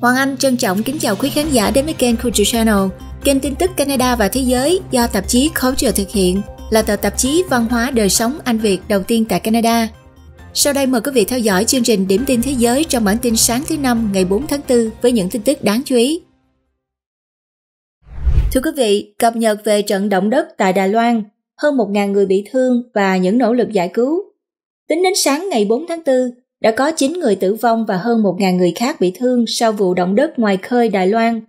Hoàng Anh trân trọng kính chào quý khán giả đến với kênh Culture Channel, kênh tin tức Canada và thế giới do tạp chí Culture thực hiện, là tờ tạp chí văn hóa đời sống Anh Việt đầu tiên tại Canada. Sau đây mời quý vị theo dõi chương trình Điểm tin thế giới trong bản tin sáng thứ năm ngày 4 tháng 4 với những tin tức đáng chú ý. Thưa quý vị, cập nhật về trận động đất tại Đài Loan, hơn 1.000 người bị thương và những nỗ lực giải cứu. Tính đến sáng ngày 4 tháng 4, đã có 9 người tử vong và hơn 1.000 người khác bị thương sau vụ động đất ngoài khơi Đài Loan.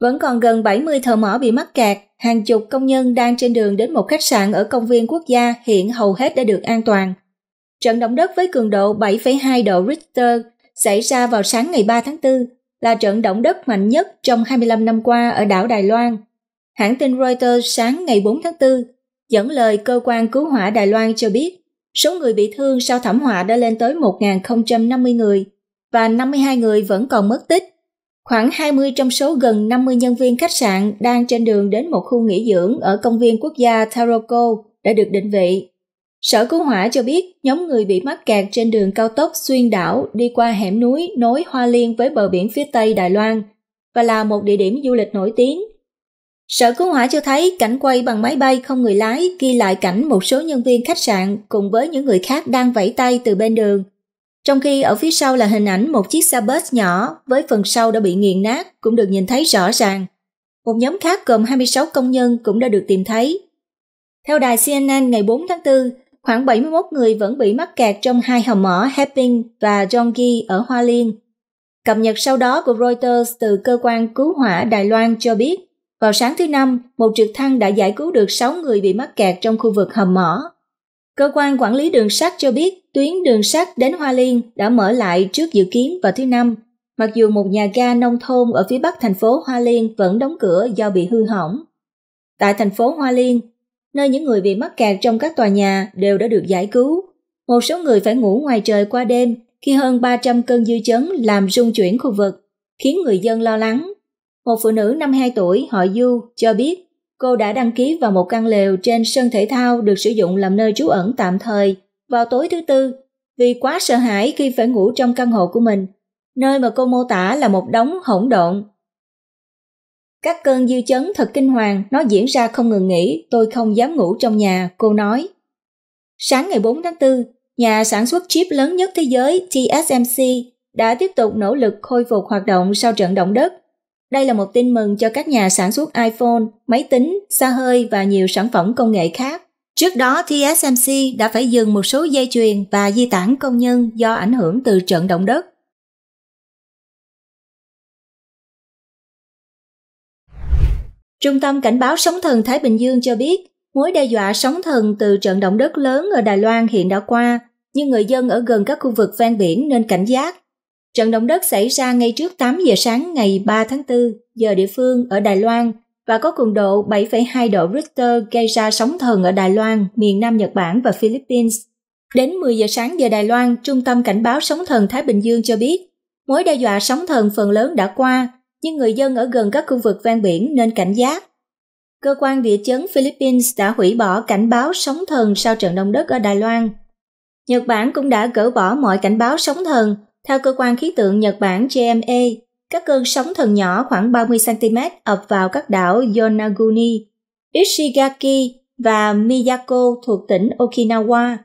Vẫn còn gần 70 thợ mỏ bị mắc kẹt, hàng chục công nhân đang trên đường đến một khách sạn ở công viên quốc gia hiện hầu hết đã được an toàn. Trận động đất với cường độ 7,2 độ Richter xảy ra vào sáng ngày 3 tháng 4 là trận động đất mạnh nhất trong 25 năm qua ở đảo Đài Loan. Hãng tin Reuters sáng ngày 4 tháng 4 dẫn lời cơ quan cứu hỏa Đài Loan cho biết Số người bị thương sau thảm họa đã lên tới 1.050 người và 52 người vẫn còn mất tích. Khoảng 20 trong số gần 50 nhân viên khách sạn đang trên đường đến một khu nghỉ dưỡng ở công viên quốc gia Taroko đã được định vị. Sở cứu hỏa cho biết nhóm người bị mắc kẹt trên đường cao tốc xuyên đảo đi qua hẻm núi nối Hoa Liên với bờ biển phía Tây Đài Loan và là một địa điểm du lịch nổi tiếng Sở cứu hỏa cho thấy cảnh quay bằng máy bay không người lái ghi lại cảnh một số nhân viên khách sạn cùng với những người khác đang vẫy tay từ bên đường. Trong khi ở phía sau là hình ảnh một chiếc xe bus nhỏ với phần sau đã bị nghiền nát cũng được nhìn thấy rõ ràng. Một nhóm khác gồm 26 công nhân cũng đã được tìm thấy. Theo đài CNN ngày 4 tháng 4, khoảng 71 người vẫn bị mắc kẹt trong hai hầm mỏ Heping và Jongi ở Hoa Liên. Cập nhật sau đó của Reuters từ cơ quan cứu hỏa Đài Loan cho biết vào sáng thứ Năm, một trực thăng đã giải cứu được 6 người bị mắc kẹt trong khu vực hầm mỏ. Cơ quan quản lý đường sắt cho biết tuyến đường sắt đến Hoa Liên đã mở lại trước dự kiến vào thứ Năm, mặc dù một nhà ga nông thôn ở phía bắc thành phố Hoa Liên vẫn đóng cửa do bị hư hỏng. Tại thành phố Hoa Liên, nơi những người bị mắc kẹt trong các tòa nhà đều đã được giải cứu. Một số người phải ngủ ngoài trời qua đêm khi hơn 300 cơn dư chấn làm rung chuyển khu vực, khiến người dân lo lắng một phụ nữ năm 52 tuổi họ Du cho biết cô đã đăng ký vào một căn lều trên sân thể thao được sử dụng làm nơi trú ẩn tạm thời vào tối thứ tư vì quá sợ hãi khi phải ngủ trong căn hộ của mình, nơi mà cô mô tả là một đống hỗn độn. Các cơn dư chấn thật kinh hoàng, nó diễn ra không ngừng nghỉ, tôi không dám ngủ trong nhà, cô nói. Sáng ngày 4 tháng 4, nhà sản xuất chip lớn nhất thế giới TSMC đã tiếp tục nỗ lực khôi phục hoạt động sau trận động đất đây là một tin mừng cho các nhà sản xuất iPhone, máy tính, xa hơi và nhiều sản phẩm công nghệ khác. Trước đó, TSMC đã phải dừng một số dây chuyền và di tản công nhân do ảnh hưởng từ trận động đất. Trung tâm Cảnh báo Sóng thần Thái Bình Dương cho biết, mối đe dọa sóng thần từ trận động đất lớn ở Đài Loan hiện đã qua, nhưng người dân ở gần các khu vực ven biển nên cảnh giác Trận động đất xảy ra ngay trước 8 giờ sáng ngày 3 tháng 4 giờ địa phương ở Đài Loan và có cường độ 7,2 độ Richter gây ra sóng thần ở Đài Loan, miền Nam Nhật Bản và Philippines. Đến 10 giờ sáng giờ Đài Loan, Trung tâm Cảnh báo Sóng thần Thái Bình Dương cho biết, mối đe dọa sóng thần phần lớn đã qua, nhưng người dân ở gần các khu vực ven biển nên cảnh giác. Cơ quan địa chấn Philippines đã hủy bỏ cảnh báo sóng thần sau trận động đất ở Đài Loan. Nhật Bản cũng đã gỡ bỏ mọi cảnh báo sóng thần, theo cơ quan khí tượng Nhật Bản JMA, các cơn sóng thần nhỏ khoảng 30cm ập vào các đảo Yonaguni, Ishigaki và Miyako thuộc tỉnh Okinawa.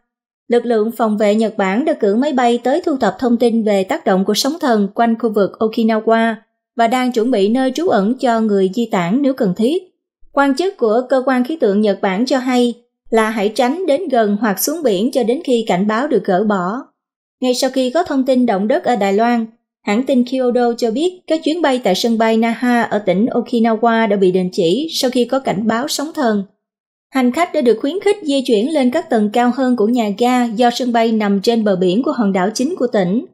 Lực lượng phòng vệ Nhật Bản đã cử máy bay tới thu thập thông tin về tác động của sóng thần quanh khu vực Okinawa và đang chuẩn bị nơi trú ẩn cho người di tản nếu cần thiết. Quan chức của cơ quan khí tượng Nhật Bản cho hay là hãy tránh đến gần hoặc xuống biển cho đến khi cảnh báo được gỡ bỏ. Ngay sau khi có thông tin động đất ở Đài Loan, hãng tin Kyodo cho biết các chuyến bay tại sân bay Naha ở tỉnh Okinawa đã bị đình chỉ sau khi có cảnh báo sóng thần. Hành khách đã được khuyến khích di chuyển lên các tầng cao hơn của nhà ga do sân bay nằm trên bờ biển của hòn đảo chính của tỉnh.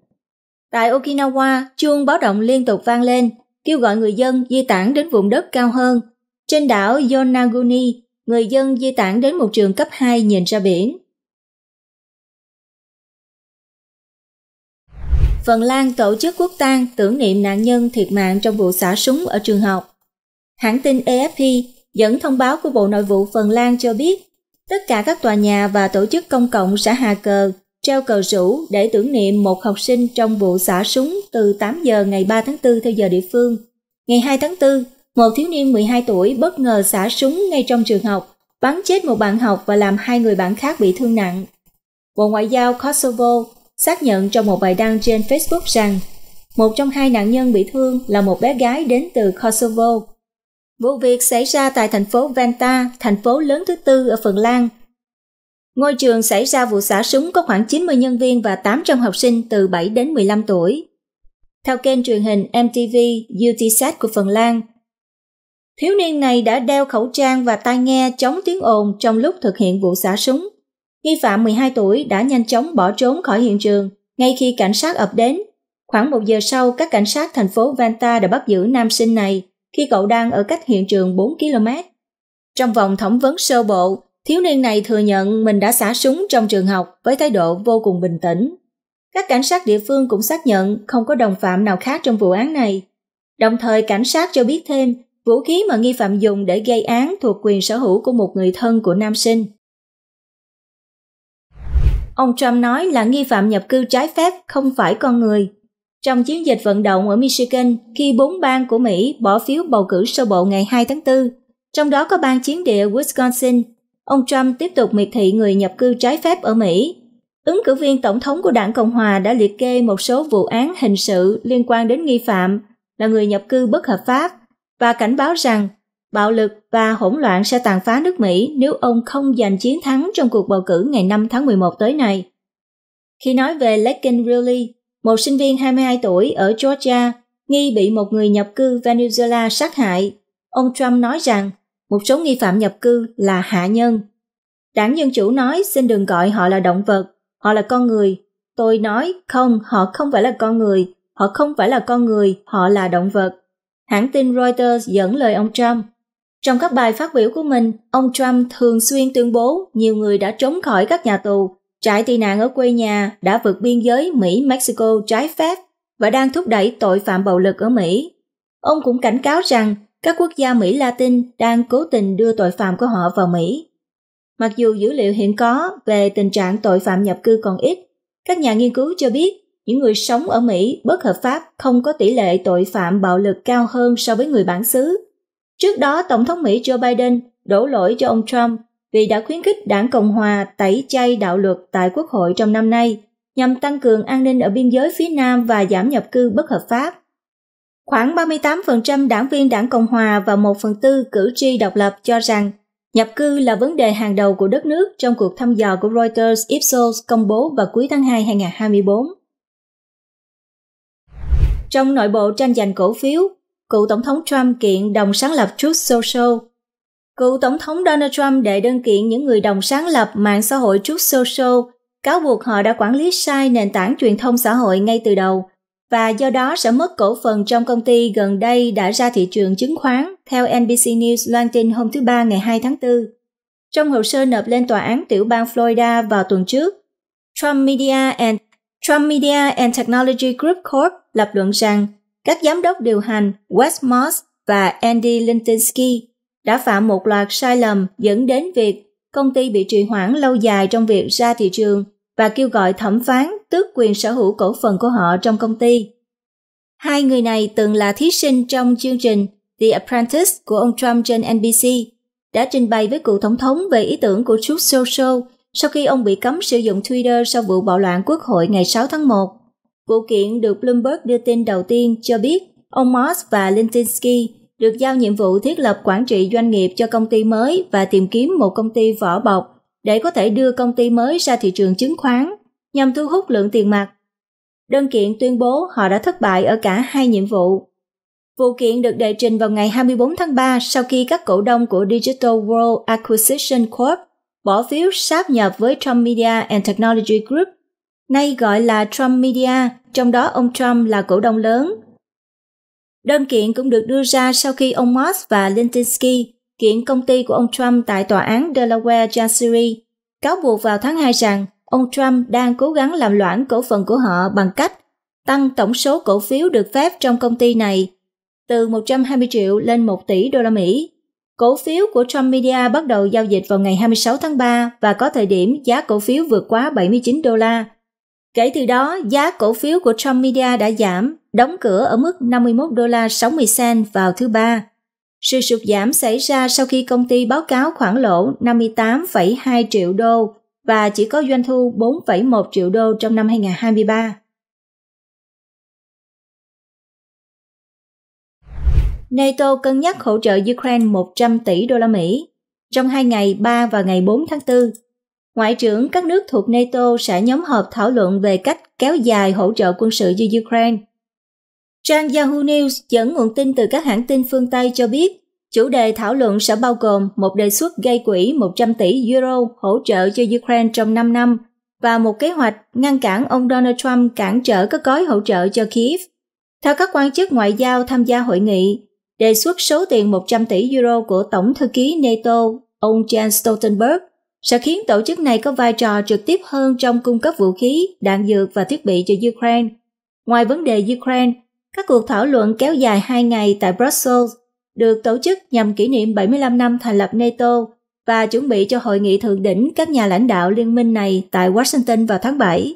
Tại Okinawa, chuông báo động liên tục vang lên, kêu gọi người dân di tản đến vùng đất cao hơn. Trên đảo Yonaguni, người dân di tản đến một trường cấp 2 nhìn ra biển. Phần Lan tổ chức quốc tang tưởng niệm nạn nhân thiệt mạng trong vụ xả súng ở trường học. Hãng tin AFP dẫn thông báo của Bộ Nội vụ Phần Lan cho biết tất cả các tòa nhà và tổ chức công cộng sẽ hạ cờ, treo cờ rủ để tưởng niệm một học sinh trong vụ xả súng từ 8 giờ ngày 3 tháng 4 theo giờ địa phương. Ngày 2 tháng 4, một thiếu niên 12 tuổi bất ngờ xả súng ngay trong trường học, bắn chết một bạn học và làm hai người bạn khác bị thương nặng. Bộ Ngoại giao Kosovo xác nhận trong một bài đăng trên Facebook rằng một trong hai nạn nhân bị thương là một bé gái đến từ Kosovo. Vụ việc xảy ra tại thành phố Venta, thành phố lớn thứ tư ở Phần Lan. Ngôi trường xảy ra vụ xả súng có khoảng 90 nhân viên và 800 học sinh từ 7 đến 15 tuổi. Theo kênh truyền hình MTV UTSAT của Phần Lan, thiếu niên này đã đeo khẩu trang và tai nghe chống tiếng ồn trong lúc thực hiện vụ xả súng nghi phạm 12 tuổi đã nhanh chóng bỏ trốn khỏi hiện trường ngay khi cảnh sát ập đến. Khoảng một giờ sau, các cảnh sát thành phố Vanta đã bắt giữ nam sinh này khi cậu đang ở cách hiện trường 4 km. Trong vòng thẩm vấn sơ bộ, thiếu niên này thừa nhận mình đã xả súng trong trường học với thái độ vô cùng bình tĩnh. Các cảnh sát địa phương cũng xác nhận không có đồng phạm nào khác trong vụ án này. Đồng thời cảnh sát cho biết thêm, vũ khí mà nghi phạm dùng để gây án thuộc quyền sở hữu của một người thân của nam sinh. Ông Trump nói là nghi phạm nhập cư trái phép không phải con người. Trong chiến dịch vận động ở Michigan, khi bốn bang của Mỹ bỏ phiếu bầu cử sơ bộ ngày 2 tháng 4, trong đó có bang chiến địa Wisconsin, ông Trump tiếp tục miệt thị người nhập cư trái phép ở Mỹ. Ứng cử viên tổng thống của đảng Cộng Hòa đã liệt kê một số vụ án hình sự liên quan đến nghi phạm là người nhập cư bất hợp pháp và cảnh báo rằng bạo lực và hỗn loạn sẽ tàn phá nước Mỹ nếu ông không giành chiến thắng trong cuộc bầu cử ngày 5 tháng 11 tới này. Khi nói về Lakin Riley, một sinh viên 22 tuổi ở Georgia nghi bị một người nhập cư Venezuela sát hại, ông Trump nói rằng một số nghi phạm nhập cư là hạ nhân. Đảng Dân Chủ nói xin đừng gọi họ là động vật, họ là con người. Tôi nói không, họ không phải là con người, họ không phải là con người, họ là động vật. Hãng tin Reuters dẫn lời ông Trump. Trong các bài phát biểu của mình, ông Trump thường xuyên tuyên bố nhiều người đã trốn khỏi các nhà tù, trại tị nạn ở quê nhà đã vượt biên giới Mỹ-Mexico trái phép và đang thúc đẩy tội phạm bạo lực ở Mỹ. Ông cũng cảnh cáo rằng các quốc gia Mỹ Latin đang cố tình đưa tội phạm của họ vào Mỹ. Mặc dù dữ liệu hiện có về tình trạng tội phạm nhập cư còn ít, các nhà nghiên cứu cho biết những người sống ở Mỹ bất hợp pháp không có tỷ lệ tội phạm bạo lực cao hơn so với người bản xứ Trước đó, Tổng thống Mỹ Joe Biden đổ lỗi cho ông Trump vì đã khuyến khích đảng Cộng Hòa tẩy chay đạo luật tại Quốc hội trong năm nay nhằm tăng cường an ninh ở biên giới phía Nam và giảm nhập cư bất hợp pháp. Khoảng 38% đảng viên đảng Cộng Hòa và 1 phần tư cử tri độc lập cho rằng nhập cư là vấn đề hàng đầu của đất nước trong cuộc thăm dò của Reuters Ipsos công bố vào cuối tháng 2 2024. Trong nội bộ tranh giành cổ phiếu, cựu Tổng thống Trump kiện đồng sáng lập Truth Social. Cựu Tổng thống Donald Trump đệ đơn kiện những người đồng sáng lập mạng xã hội Truth Social, cáo buộc họ đã quản lý sai nền tảng truyền thông xã hội ngay từ đầu, và do đó sẽ mất cổ phần trong công ty gần đây đã ra thị trường chứng khoán, theo NBC News loan tin hôm thứ Ba ngày 2 tháng 4. Trong hồ sơ nộp lên tòa án tiểu bang Florida vào tuần trước, Trump Media and Trump Media and Technology Group Corp lập luận rằng các giám đốc điều hành Wes và Andy Lintinsky đã phạm một loạt sai lầm dẫn đến việc công ty bị trì hoãn lâu dài trong việc ra thị trường và kêu gọi thẩm phán tước quyền sở hữu cổ phần của họ trong công ty. Hai người này từng là thí sinh trong chương trình The Apprentice của ông Trump trên NBC, đã trình bày với cựu tổng thống về ý tưởng của Truth Social sau khi ông bị cấm sử dụng Twitter sau vụ bạo loạn quốc hội ngày 6 tháng 1. Vụ kiện được Bloomberg đưa tin đầu tiên cho biết ông Moss và Lintinsky được giao nhiệm vụ thiết lập quản trị doanh nghiệp cho công ty mới và tìm kiếm một công ty vỏ bọc để có thể đưa công ty mới ra thị trường chứng khoán nhằm thu hút lượng tiền mặt. Đơn kiện tuyên bố họ đã thất bại ở cả hai nhiệm vụ. Vụ kiện được đệ trình vào ngày 24 tháng 3 sau khi các cổ đông của Digital World Acquisition Corp bỏ phiếu sáp nhập với Trump Media and Technology Group nay gọi là Trump Media, trong đó ông Trump là cổ đông lớn. Đơn kiện cũng được đưa ra sau khi ông Moss và Lintinsky kiện công ty của ông Trump tại tòa án Delaware Chancery, cáo buộc vào tháng 2 rằng ông Trump đang cố gắng làm loãng cổ phần của họ bằng cách tăng tổng số cổ phiếu được phép trong công ty này từ 120 triệu lên 1 tỷ đô la Mỹ. Cổ phiếu của Trump Media bắt đầu giao dịch vào ngày 26 tháng 3 và có thời điểm giá cổ phiếu vượt quá 79 đô la, Kể từ đó, giá cổ phiếu của Trump Media đã giảm, đóng cửa ở mức 51 đô la 60 cent vào thứ ba. Sự sụt giảm xảy ra sau khi công ty báo cáo khoản lỗ 58,2 triệu đô và chỉ có doanh thu 4,1 triệu đô trong năm 2023. NATO cân nhắc hỗ trợ Ukraine 100 tỷ đô la Mỹ. Trong hai ngày 3 và ngày 4 tháng 4, Ngoại trưởng các nước thuộc NATO sẽ nhóm họp thảo luận về cách kéo dài hỗ trợ quân sự cho Ukraine. Trang Yahoo News dẫn nguồn tin từ các hãng tin phương Tây cho biết, chủ đề thảo luận sẽ bao gồm một đề xuất gây quỹ 100 tỷ euro hỗ trợ cho Ukraine trong 5 năm và một kế hoạch ngăn cản ông Donald Trump cản trở các gói hỗ trợ cho Kiev. Theo các quan chức ngoại giao tham gia hội nghị, đề xuất số tiền 100 tỷ euro của Tổng thư ký NATO, ông Jens Stoltenberg, sẽ khiến tổ chức này có vai trò trực tiếp hơn trong cung cấp vũ khí, đạn dược và thiết bị cho Ukraine. Ngoài vấn đề Ukraine, các cuộc thảo luận kéo dài 2 ngày tại Brussels được tổ chức nhằm kỷ niệm 75 năm thành lập NATO và chuẩn bị cho hội nghị thượng đỉnh các nhà lãnh đạo liên minh này tại Washington vào tháng 7.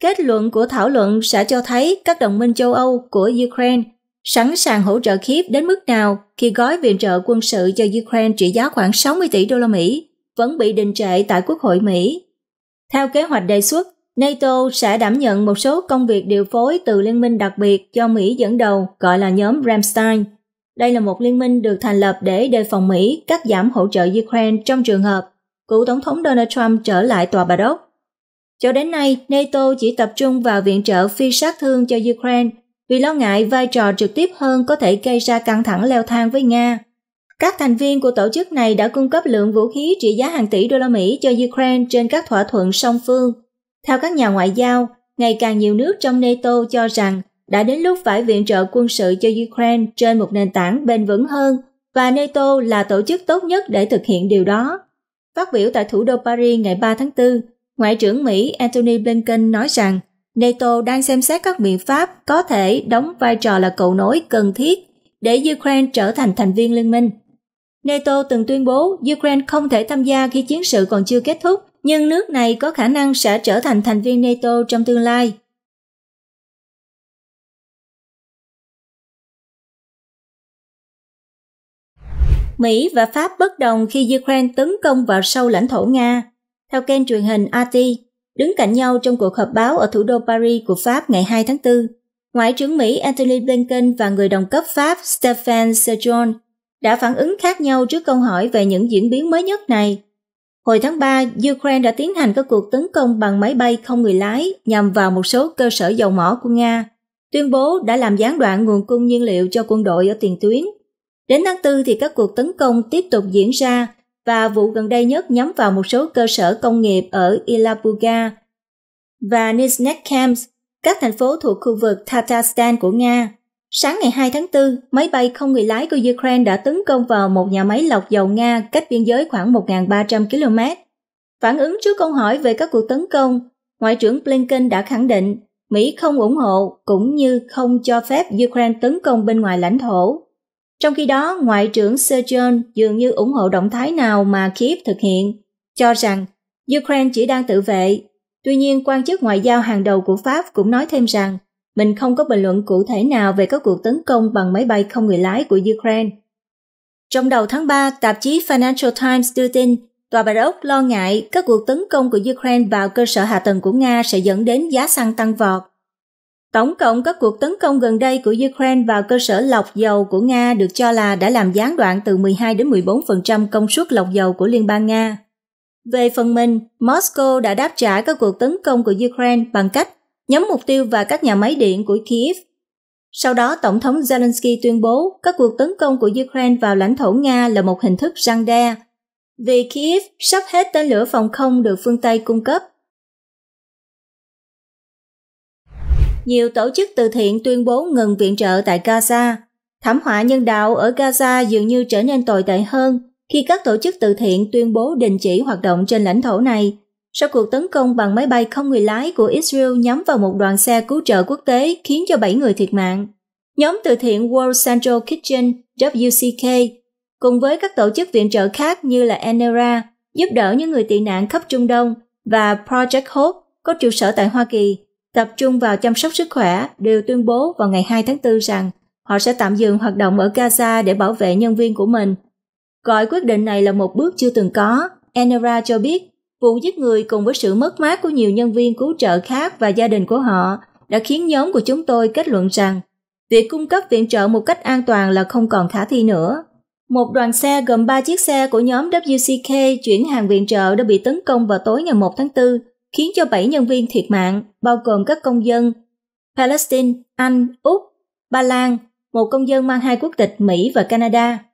Kết luận của thảo luận sẽ cho thấy các đồng minh châu Âu của Ukraine sẵn sàng hỗ trợ khiếp đến mức nào khi gói viện trợ quân sự cho Ukraine trị giá khoảng 60 tỷ đô la Mỹ vẫn bị đình trệ tại Quốc hội Mỹ. Theo kế hoạch đề xuất, NATO sẽ đảm nhận một số công việc điều phối từ liên minh đặc biệt do Mỹ dẫn đầu gọi là nhóm Ramstein. Đây là một liên minh được thành lập để đề phòng Mỹ cắt giảm hỗ trợ Ukraine trong trường hợp cựu Tổng thống Donald Trump trở lại tòa Bà Đốc. Cho đến nay, NATO chỉ tập trung vào viện trợ phi sát thương cho Ukraine vì lo ngại vai trò trực tiếp hơn có thể gây ra căng thẳng leo thang với Nga. Các thành viên của tổ chức này đã cung cấp lượng vũ khí trị giá hàng tỷ đô la Mỹ cho Ukraine trên các thỏa thuận song phương. Theo các nhà ngoại giao, ngày càng nhiều nước trong NATO cho rằng đã đến lúc phải viện trợ quân sự cho Ukraine trên một nền tảng bền vững hơn và NATO là tổ chức tốt nhất để thực hiện điều đó. Phát biểu tại thủ đô Paris ngày 3 tháng 4, Ngoại trưởng Mỹ Antony Blinken nói rằng NATO đang xem xét các biện pháp có thể đóng vai trò là cầu nối cần thiết để Ukraine trở thành thành viên liên minh. NATO từng tuyên bố Ukraine không thể tham gia khi chiến sự còn chưa kết thúc, nhưng nước này có khả năng sẽ trở thành thành viên NATO trong tương lai. Mỹ và Pháp bất đồng khi Ukraine tấn công vào sâu lãnh thổ Nga. Theo kênh truyền hình RT, đứng cạnh nhau trong cuộc họp báo ở thủ đô Paris của Pháp ngày 2 tháng 4, Ngoại trưởng Mỹ Antony Blinken và người đồng cấp Pháp Stéphane Sejourne đã phản ứng khác nhau trước câu hỏi về những diễn biến mới nhất này. Hồi tháng 3, Ukraine đã tiến hành các cuộc tấn công bằng máy bay không người lái nhằm vào một số cơ sở dầu mỏ của Nga, tuyên bố đã làm gián đoạn nguồn cung nhiên liệu cho quân đội ở tiền tuyến. Đến tháng 4 thì các cuộc tấn công tiếp tục diễn ra và vụ gần đây nhất nhắm vào một số cơ sở công nghiệp ở Ilabuga và Nizhnekamsk, các thành phố thuộc khu vực Tatarstan của Nga. Sáng ngày 2 tháng 4, máy bay không người lái của Ukraine đã tấn công vào một nhà máy lọc dầu Nga cách biên giới khoảng 1.300 km. Phản ứng trước câu hỏi về các cuộc tấn công, Ngoại trưởng Blinken đã khẳng định Mỹ không ủng hộ cũng như không cho phép Ukraine tấn công bên ngoài lãnh thổ. Trong khi đó, Ngoại trưởng Sejong dường như ủng hộ động thái nào mà Kiev thực hiện, cho rằng Ukraine chỉ đang tự vệ. Tuy nhiên, quan chức ngoại giao hàng đầu của Pháp cũng nói thêm rằng mình không có bình luận cụ thể nào về các cuộc tấn công bằng máy bay không người lái của Ukraine. Trong đầu tháng 3, tạp chí Financial Times đưa tin Tòa Bạch Ốc lo ngại các cuộc tấn công của Ukraine vào cơ sở hạ tầng của Nga sẽ dẫn đến giá xăng tăng vọt. Tổng cộng các cuộc tấn công gần đây của Ukraine vào cơ sở lọc dầu của Nga được cho là đã làm gián đoạn từ 12 đến 14% công suất lọc dầu của Liên bang Nga. Về phần mình, Moscow đã đáp trả các cuộc tấn công của Ukraine bằng cách nhắm mục tiêu vào các nhà máy điện của Kiev. Sau đó, Tổng thống Zelensky tuyên bố các cuộc tấn công của Ukraine vào lãnh thổ Nga là một hình thức răng đe, vì Kiev sắp hết tên lửa phòng không được phương Tây cung cấp. Nhiều tổ chức từ thiện tuyên bố ngừng viện trợ tại Gaza. Thảm họa nhân đạo ở Gaza dường như trở nên tồi tệ hơn khi các tổ chức từ thiện tuyên bố đình chỉ hoạt động trên lãnh thổ này sau cuộc tấn công bằng máy bay không người lái của Israel nhắm vào một đoàn xe cứu trợ quốc tế khiến cho 7 người thiệt mạng. Nhóm từ thiện World Central Kitchen WCK cùng với các tổ chức viện trợ khác như là ENERA giúp đỡ những người tị nạn khắp Trung Đông và Project Hope có trụ sở tại Hoa Kỳ tập trung vào chăm sóc sức khỏe đều tuyên bố vào ngày 2 tháng 4 rằng họ sẽ tạm dừng hoạt động ở Gaza để bảo vệ nhân viên của mình. Gọi quyết định này là một bước chưa từng có, Enera cho biết Vụ giết người cùng với sự mất mát của nhiều nhân viên cứu trợ khác và gia đình của họ đã khiến nhóm của chúng tôi kết luận rằng việc cung cấp viện trợ một cách an toàn là không còn khả thi nữa. Một đoàn xe gồm 3 chiếc xe của nhóm WCK chuyển hàng viện trợ đã bị tấn công vào tối ngày 1 tháng 4, khiến cho 7 nhân viên thiệt mạng, bao gồm các công dân Palestine, Anh, Úc, Ba Lan, một công dân mang hai quốc tịch Mỹ và Canada.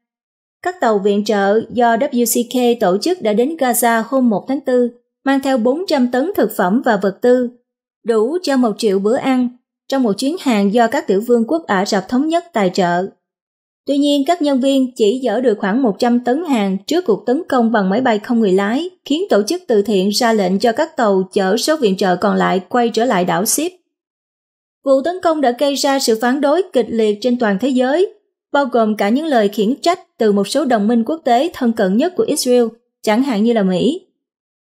Các tàu viện trợ do WCK tổ chức đã đến Gaza hôm 1 tháng 4, mang theo 400 tấn thực phẩm và vật tư, đủ cho một triệu bữa ăn trong một chuyến hàng do các tiểu vương quốc Ả Rập Thống Nhất tài trợ. Tuy nhiên, các nhân viên chỉ dỡ được khoảng 100 tấn hàng trước cuộc tấn công bằng máy bay không người lái, khiến tổ chức từ thiện ra lệnh cho các tàu chở số viện trợ còn lại quay trở lại đảo Ship. Vụ tấn công đã gây ra sự phản đối kịch liệt trên toàn thế giới bao gồm cả những lời khiển trách từ một số đồng minh quốc tế thân cận nhất của Israel, chẳng hạn như là Mỹ.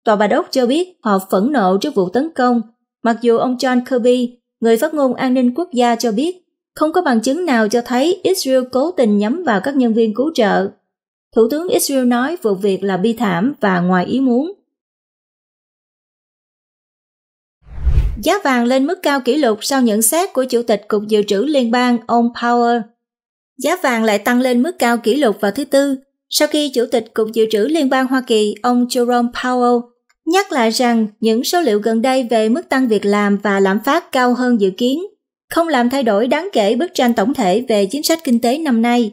Tòa Bà Đốc cho biết họ phẫn nộ trước vụ tấn công, mặc dù ông John Kirby, người phát ngôn an ninh quốc gia cho biết không có bằng chứng nào cho thấy Israel cố tình nhắm vào các nhân viên cứu trợ. Thủ tướng Israel nói vụ việc là bi thảm và ngoài ý muốn. Giá vàng lên mức cao kỷ lục sau nhận xét của Chủ tịch Cục Dự trữ Liên bang ông Powell Giá vàng lại tăng lên mức cao kỷ lục vào thứ Tư sau khi Chủ tịch Cục Dự trữ Liên bang Hoa Kỳ ông Jerome Powell nhắc lại rằng những số liệu gần đây về mức tăng việc làm và lạm phát cao hơn dự kiến không làm thay đổi đáng kể bức tranh tổng thể về chính sách kinh tế năm nay.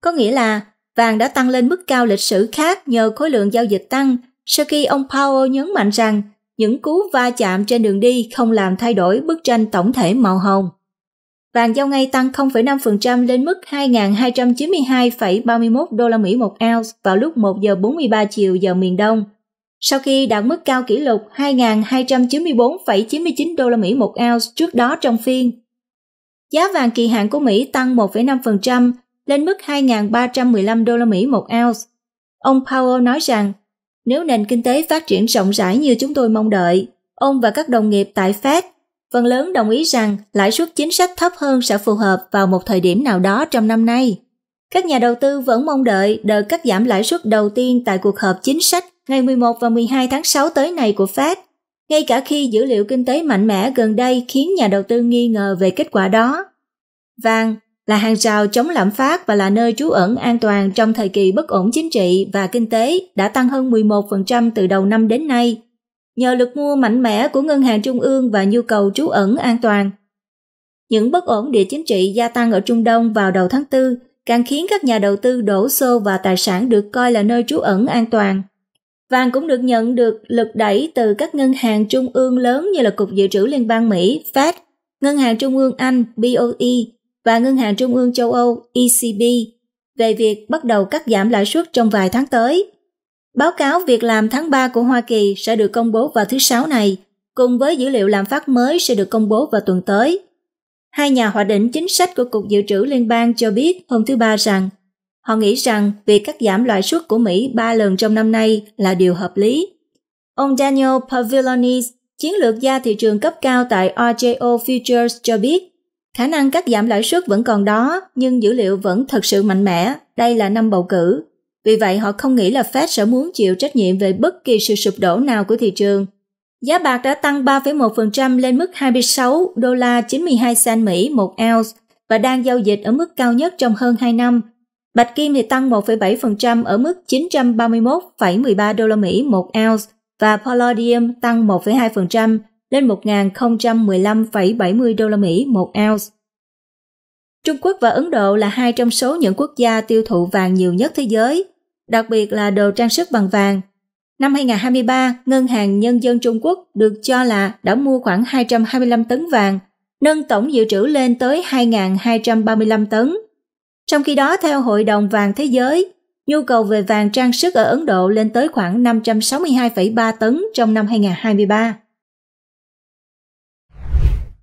Có nghĩa là vàng đã tăng lên mức cao lịch sử khác nhờ khối lượng giao dịch tăng sau khi ông Powell nhấn mạnh rằng những cú va chạm trên đường đi không làm thay đổi bức tranh tổng thể màu hồng. Vàng giao ngay tăng 0,5% lên mức 2.292,31 đô la Mỹ một ounce vào lúc 1 giờ 43 chiều giờ miền Đông, sau khi đạt mức cao kỷ lục 2.294,99 đô la Mỹ một ounce trước đó trong phiên. Giá vàng kỳ hạn của Mỹ tăng 1,5% lên mức 2.315 đô la Mỹ một ounce. Ông Powell nói rằng, nếu nền kinh tế phát triển rộng rãi như chúng tôi mong đợi, ông và các đồng nghiệp tại Fed Phần lớn đồng ý rằng lãi suất chính sách thấp hơn sẽ phù hợp vào một thời điểm nào đó trong năm nay. Các nhà đầu tư vẫn mong đợi đợt cắt giảm lãi suất đầu tiên tại cuộc họp chính sách ngày 11 và 12 tháng 6 tới này của Fed, ngay cả khi dữ liệu kinh tế mạnh mẽ gần đây khiến nhà đầu tư nghi ngờ về kết quả đó. Vàng là hàng rào chống lạm phát và là nơi trú ẩn an toàn trong thời kỳ bất ổn chính trị và kinh tế đã tăng hơn 11% từ đầu năm đến nay nhờ lực mua mạnh mẽ của ngân hàng trung ương và nhu cầu trú ẩn an toàn. Những bất ổn địa chính trị gia tăng ở Trung Đông vào đầu tháng 4 càng khiến các nhà đầu tư đổ xô và tài sản được coi là nơi trú ẩn an toàn. Vàng cũng được nhận được lực đẩy từ các ngân hàng trung ương lớn như là Cục Dự trữ Liên bang Mỹ Fed, Ngân hàng Trung ương Anh BOE và Ngân hàng Trung ương châu Âu ECB về việc bắt đầu cắt giảm lãi suất trong vài tháng tới. Báo cáo việc làm tháng 3 của Hoa Kỳ sẽ được công bố vào thứ Sáu này, cùng với dữ liệu lạm phát mới sẽ được công bố vào tuần tới. Hai nhà hoạch định chính sách của Cục Dự trữ Liên bang cho biết hôm thứ Ba rằng họ nghĩ rằng việc cắt giảm lãi suất của Mỹ 3 lần trong năm nay là điều hợp lý. Ông Daniel Pavilonis, chiến lược gia thị trường cấp cao tại RJO Futures cho biết khả năng cắt giảm lãi suất vẫn còn đó nhưng dữ liệu vẫn thật sự mạnh mẽ, đây là năm bầu cử. Vì vậy họ không nghĩ là Fed sẽ muốn chịu trách nhiệm về bất kỳ sự sụp đổ nào của thị trường. Giá bạc đã tăng 3,1% lên mức 26 đô la 92 cent Mỹ một ounce và đang giao dịch ở mức cao nhất trong hơn 2 năm. Bạch kim thì tăng 1,7% ở mức 931,13 đô la Mỹ một ounce và palladium tăng 1,2% lên 1.015,70 đô la Mỹ một ounce. Trung Quốc và Ấn Độ là hai trong số những quốc gia tiêu thụ vàng nhiều nhất thế giới đặc biệt là đồ trang sức bằng vàng. Năm 2023, Ngân hàng Nhân dân Trung Quốc được cho là đã mua khoảng 225 tấn vàng, nâng tổng dự trữ lên tới 2.235 tấn. Trong khi đó, theo Hội đồng Vàng Thế giới, nhu cầu về vàng trang sức ở Ấn Độ lên tới khoảng 562,3 tấn trong năm 2023.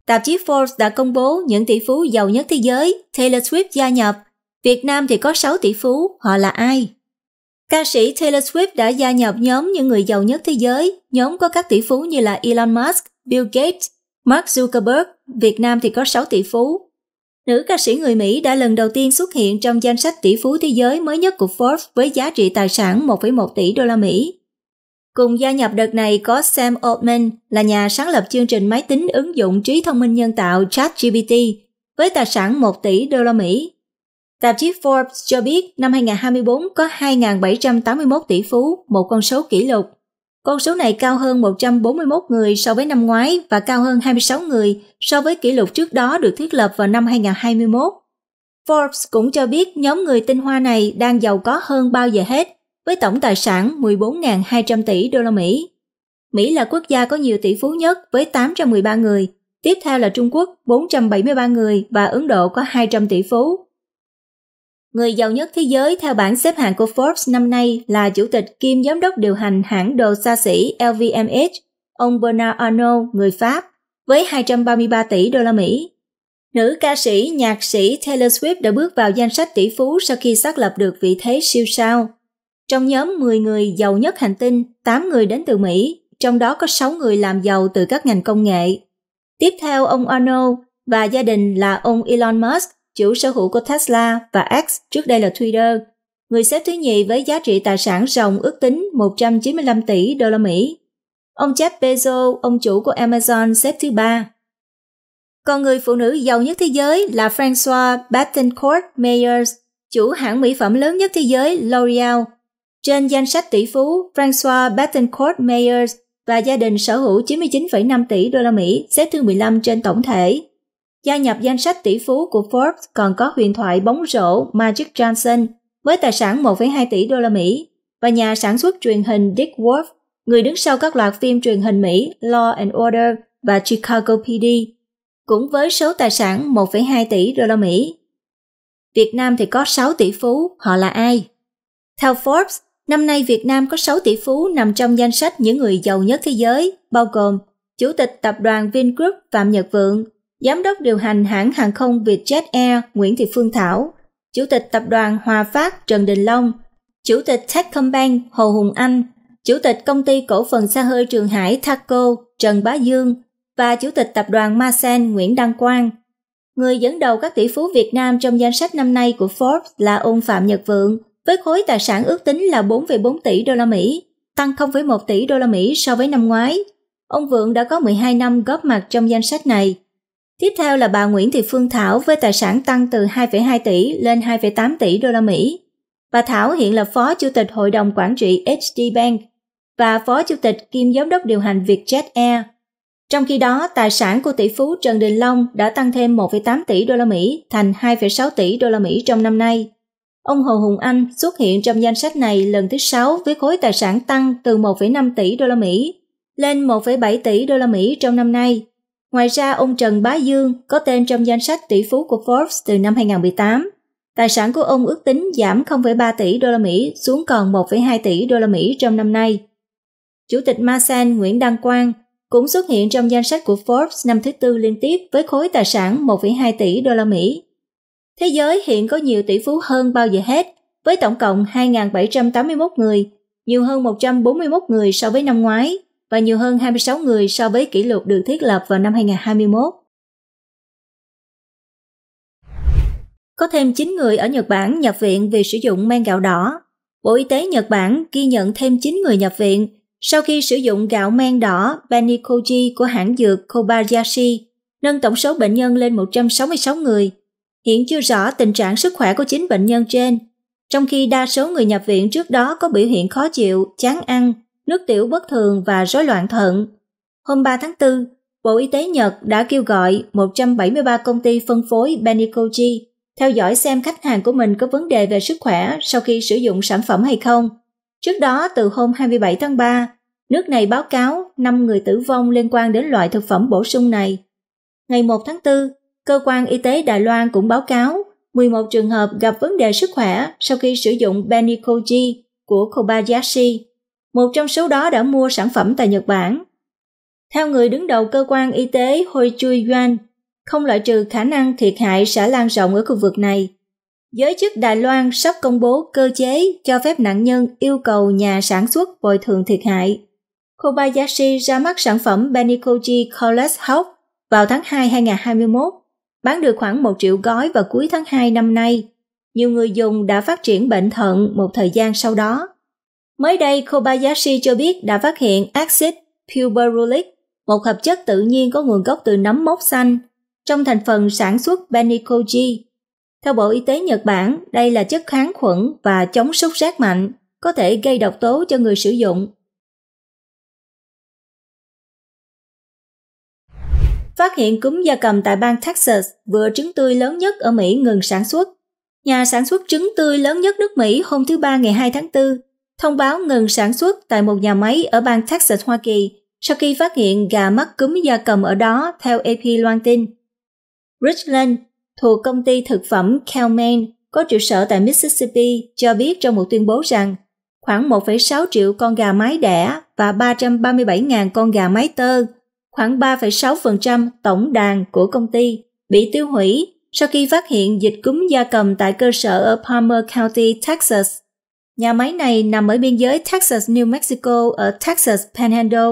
Tạp chí Forbes đã công bố những tỷ phú giàu nhất thế giới, Taylor Swift gia nhập. Việt Nam thì có 6 tỷ phú, họ là ai? Ca sĩ Taylor Swift đã gia nhập nhóm những người giàu nhất thế giới, nhóm có các tỷ phú như là Elon Musk, Bill Gates, Mark Zuckerberg, Việt Nam thì có 6 tỷ phú. Nữ ca sĩ người Mỹ đã lần đầu tiên xuất hiện trong danh sách tỷ phú thế giới mới nhất của Forbes với giá trị tài sản 1,1 tỷ đô la Mỹ. Cùng gia nhập đợt này có Sam Altman là nhà sáng lập chương trình máy tính ứng dụng trí thông minh nhân tạo ChatGPT với tài sản 1 tỷ đô la Mỹ. Tạp chí Forbes cho biết năm 2024 có 2.781 tỷ phú, một con số kỷ lục. Con số này cao hơn 141 người so với năm ngoái và cao hơn 26 người so với kỷ lục trước đó được thiết lập vào năm 2021. Forbes cũng cho biết nhóm người tinh hoa này đang giàu có hơn bao giờ hết, với tổng tài sản 14.200 tỷ đô la Mỹ. Mỹ là quốc gia có nhiều tỷ phú nhất với 813 người, tiếp theo là Trung Quốc 473 người và Ấn Độ có 200 tỷ phú. Người giàu nhất thế giới theo bảng xếp hạng của Forbes năm nay là chủ tịch kiêm giám đốc điều hành hãng đồ xa xỉ LVMH, ông Bernard Arnault, người Pháp, với 233 tỷ đô la Mỹ. Nữ ca sĩ, nhạc sĩ Taylor Swift đã bước vào danh sách tỷ phú sau khi xác lập được vị thế siêu sao. Trong nhóm 10 người giàu nhất hành tinh, 8 người đến từ Mỹ, trong đó có 6 người làm giàu từ các ngành công nghệ. Tiếp theo ông Arnold và gia đình là ông Elon Musk, chủ sở hữu của Tesla và X trước đây là Twitter, người xếp thứ nhì với giá trị tài sản ròng ước tính 195 tỷ đô la Mỹ. Ông Jeff Bezos, ông chủ của Amazon xếp thứ ba. Còn người phụ nữ giàu nhất thế giới là Francois Bettencourt Meyers, chủ hãng mỹ phẩm lớn nhất thế giới L'Oreal. Trên danh sách tỷ phú, Francois Bettencourt Meyers và gia đình sở hữu 99,5 tỷ đô la Mỹ xếp thứ 15 trên tổng thể. Gia nhập danh sách tỷ phú của Forbes còn có huyền thoại bóng rổ Magic Johnson với tài sản 1,2 tỷ đô la Mỹ và nhà sản xuất truyền hình Dick Wolf, người đứng sau các loạt phim truyền hình Mỹ Law and Order và Chicago PD, cũng với số tài sản 1,2 tỷ đô la Mỹ. Việt Nam thì có 6 tỷ phú, họ là ai? Theo Forbes, năm nay Việt Nam có 6 tỷ phú nằm trong danh sách những người giàu nhất thế giới, bao gồm Chủ tịch Tập đoàn Vingroup Phạm Nhật Vượng, Giám đốc điều hành hãng hàng không Vietjet Air Nguyễn Thị Phương Thảo, Chủ tịch Tập đoàn Hòa Phát Trần Đình Long, Chủ tịch Techcombank Hồ Hùng Anh, Chủ tịch Công ty Cổ phần xa hơi Trường Hải Thaco Trần Bá Dương và Chủ tịch Tập đoàn Masen Nguyễn Đăng Quang. Người dẫn đầu các tỷ phú Việt Nam trong danh sách năm nay của Forbes là ông Phạm Nhật Vượng, với khối tài sản ước tính là 4,4 tỷ đô la Mỹ, tăng 0,1 tỷ đô la Mỹ so với năm ngoái. Ông Vượng đã có 12 năm góp mặt trong danh sách này, Tiếp theo là bà Nguyễn Thị Phương Thảo với tài sản tăng từ 2,2 tỷ lên 2,8 tỷ đô la Mỹ. Bà Thảo hiện là Phó Chủ tịch Hội đồng Quản trị HD Bank và Phó Chủ tịch kiêm Giám đốc điều hành Vietjet Air. Trong khi đó, tài sản của tỷ phú Trần Đình Long đã tăng thêm 1,8 tỷ đô la Mỹ thành 2,6 tỷ đô la Mỹ trong năm nay. Ông Hồ Hùng Anh xuất hiện trong danh sách này lần thứ 6 với khối tài sản tăng từ 1,5 tỷ đô la Mỹ lên 1,7 tỷ đô la Mỹ trong năm nay. Ngoài ra, ông Trần Bá Dương có tên trong danh sách tỷ phú của Forbes từ năm 2018. Tài sản của ông ước tính giảm 0,3 tỷ đô la Mỹ xuống còn 1,2 tỷ đô la Mỹ trong năm nay. Chủ tịch Masan Nguyễn Đăng Quang cũng xuất hiện trong danh sách của Forbes năm thứ tư liên tiếp với khối tài sản 1,2 tỷ đô la Mỹ. Thế giới hiện có nhiều tỷ phú hơn bao giờ hết, với tổng cộng 2.781 người, nhiều hơn 141 người so với năm ngoái và nhiều hơn 26 người so với kỷ lục được thiết lập vào năm 2021. Có thêm 9 người ở Nhật Bản nhập viện vì sử dụng men gạo đỏ. Bộ Y tế Nhật Bản ghi nhận thêm 9 người nhập viện sau khi sử dụng gạo men đỏ Benikoji của hãng dược Kobayashi, nâng tổng số bệnh nhân lên 166 người. Hiện chưa rõ tình trạng sức khỏe của 9 bệnh nhân trên, trong khi đa số người nhập viện trước đó có biểu hiện khó chịu, chán ăn, nước tiểu bất thường và rối loạn thận. Hôm 3 tháng 4, Bộ Y tế Nhật đã kêu gọi 173 công ty phân phối Benicoji theo dõi xem khách hàng của mình có vấn đề về sức khỏe sau khi sử dụng sản phẩm hay không. Trước đó, từ hôm 27 tháng 3, nước này báo cáo 5 người tử vong liên quan đến loại thực phẩm bổ sung này. Ngày 1 tháng 4, cơ quan y tế Đài Loan cũng báo cáo 11 trường hợp gặp vấn đề sức khỏe sau khi sử dụng Benicoji của Kobayashi một trong số đó đã mua sản phẩm tại Nhật Bản. Theo người đứng đầu cơ quan y tế Hoi Chui Yuan, không loại trừ khả năng thiệt hại sẽ lan rộng ở khu vực này. Giới chức Đài Loan sắp công bố cơ chế cho phép nạn nhân yêu cầu nhà sản xuất bồi thường thiệt hại. Kobayashi ra mắt sản phẩm Benikoji Collect Health vào tháng 2 2021, bán được khoảng 1 triệu gói vào cuối tháng 2 năm nay. Nhiều người dùng đã phát triển bệnh thận một thời gian sau đó. Mới đây, Kobayashi cho biết đã phát hiện axit puberulic, một hợp chất tự nhiên có nguồn gốc từ nấm mốc xanh, trong thành phần sản xuất Benikoji. Theo Bộ Y tế Nhật Bản, đây là chất kháng khuẩn và chống sốt rét mạnh, có thể gây độc tố cho người sử dụng. Phát hiện cúm gia cầm tại bang Texas vừa trứng tươi lớn nhất ở Mỹ ngừng sản xuất. Nhà sản xuất trứng tươi lớn nhất nước Mỹ hôm thứ Ba ngày 2 tháng 4 thông báo ngừng sản xuất tại một nhà máy ở bang Texas, Hoa Kỳ sau khi phát hiện gà mắc cúm da cầm ở đó theo AP loan tin. Richland thuộc công ty thực phẩm Calman có trụ sở tại Mississippi cho biết trong một tuyên bố rằng khoảng 1,6 triệu con gà mái đẻ và 337.000 con gà mái tơ, khoảng 3,6% tổng đàn của công ty, bị tiêu hủy sau khi phát hiện dịch cúm da cầm tại cơ sở ở Palmer County, Texas. Nhà máy này nằm ở biên giới Texas-New Mexico ở Texas Panhandle,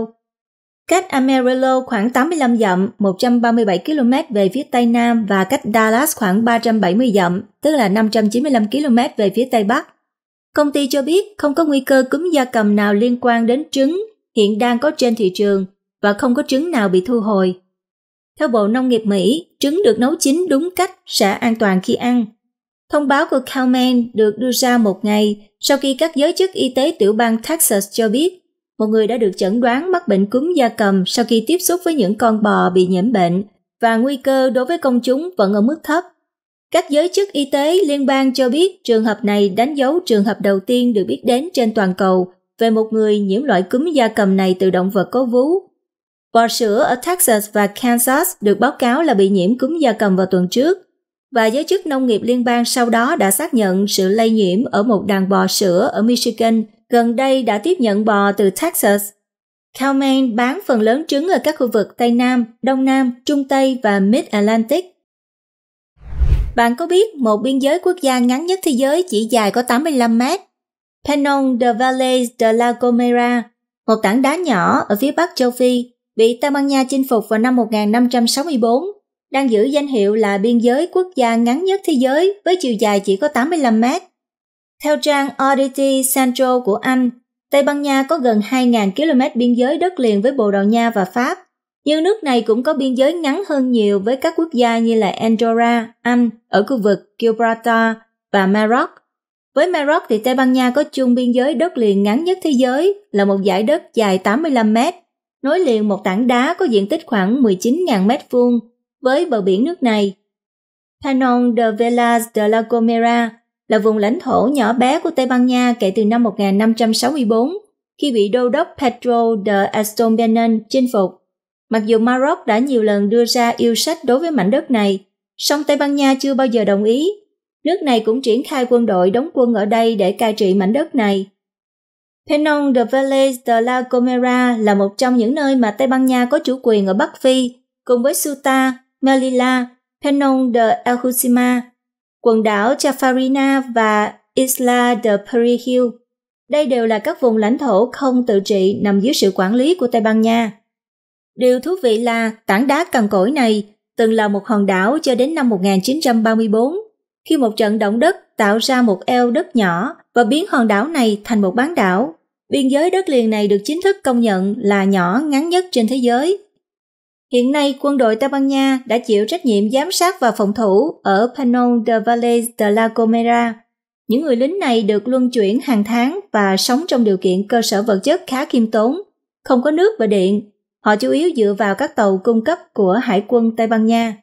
cách Amarillo khoảng 85 dặm, 137 km về phía Tây Nam và cách Dallas khoảng 370 dặm, tức là 595 km về phía Tây Bắc. Công ty cho biết không có nguy cơ cúm gia cầm nào liên quan đến trứng hiện đang có trên thị trường và không có trứng nào bị thu hồi. Theo Bộ Nông nghiệp Mỹ, trứng được nấu chín đúng cách sẽ an toàn khi ăn. Thông báo của Cowman được đưa ra một ngày sau khi các giới chức y tế tiểu bang Texas cho biết một người đã được chẩn đoán mắc bệnh cúm da cầm sau khi tiếp xúc với những con bò bị nhiễm bệnh và nguy cơ đối với công chúng vẫn ở mức thấp. Các giới chức y tế liên bang cho biết trường hợp này đánh dấu trường hợp đầu tiên được biết đến trên toàn cầu về một người nhiễm loại cúm da cầm này từ động vật có vú. Bò sữa ở Texas và Kansas được báo cáo là bị nhiễm cúm da cầm vào tuần trước, và giới chức nông nghiệp liên bang sau đó đã xác nhận sự lây nhiễm ở một đàn bò sữa ở Michigan gần đây đã tiếp nhận bò từ Texas. Cowman bán phần lớn trứng ở các khu vực Tây Nam, Đông Nam, Trung Tây và Mid-Atlantic. Bạn có biết một biên giới quốc gia ngắn nhất thế giới chỉ dài có 85 mét? Penon de Valles de la Gomera, một tảng đá nhỏ ở phía bắc châu Phi, bị Tây Ban Nha chinh phục vào năm 1564 đang giữ danh hiệu là biên giới quốc gia ngắn nhất thế giới với chiều dài chỉ có 85 mét. Theo trang Audity Central của Anh, Tây Ban Nha có gần 2.000 km biên giới đất liền với Bồ Đào Nha và Pháp, nhưng nước này cũng có biên giới ngắn hơn nhiều với các quốc gia như là Andorra, Anh ở khu vực Gibraltar và Maroc. Với Maroc thì Tây Ban Nha có chung biên giới đất liền ngắn nhất thế giới là một dải đất dài 85 mét, nối liền một tảng đá có diện tích khoảng 19.000 mét vuông với bờ biển nước này. Panon de Velas de la Gomera là vùng lãnh thổ nhỏ bé của Tây Ban Nha kể từ năm 1564 khi bị đô đốc Pedro de Estombenan chinh phục. Mặc dù Maroc đã nhiều lần đưa ra yêu sách đối với mảnh đất này, song Tây Ban Nha chưa bao giờ đồng ý. Nước này cũng triển khai quân đội đóng quân ở đây để cai trị mảnh đất này. Penon de Valles de la Gomera là một trong những nơi mà Tây Ban Nha có chủ quyền ở Bắc Phi, cùng với Ceuta, Melilla, Penon de El quần đảo Chafarina và Isla de Perihil. Đây đều là các vùng lãnh thổ không tự trị nằm dưới sự quản lý của Tây Ban Nha. Điều thú vị là tảng đá cằn cỗi này từng là một hòn đảo cho đến năm 1934, khi một trận động đất tạo ra một eo đất nhỏ và biến hòn đảo này thành một bán đảo. Biên giới đất liền này được chính thức công nhận là nhỏ ngắn nhất trên thế giới Hiện nay, quân đội Tây Ban Nha đã chịu trách nhiệm giám sát và phòng thủ ở Panon de Valles de la Gomera. Những người lính này được luân chuyển hàng tháng và sống trong điều kiện cơ sở vật chất khá khiêm tốn, không có nước và điện. Họ chủ yếu dựa vào các tàu cung cấp của Hải quân Tây Ban Nha.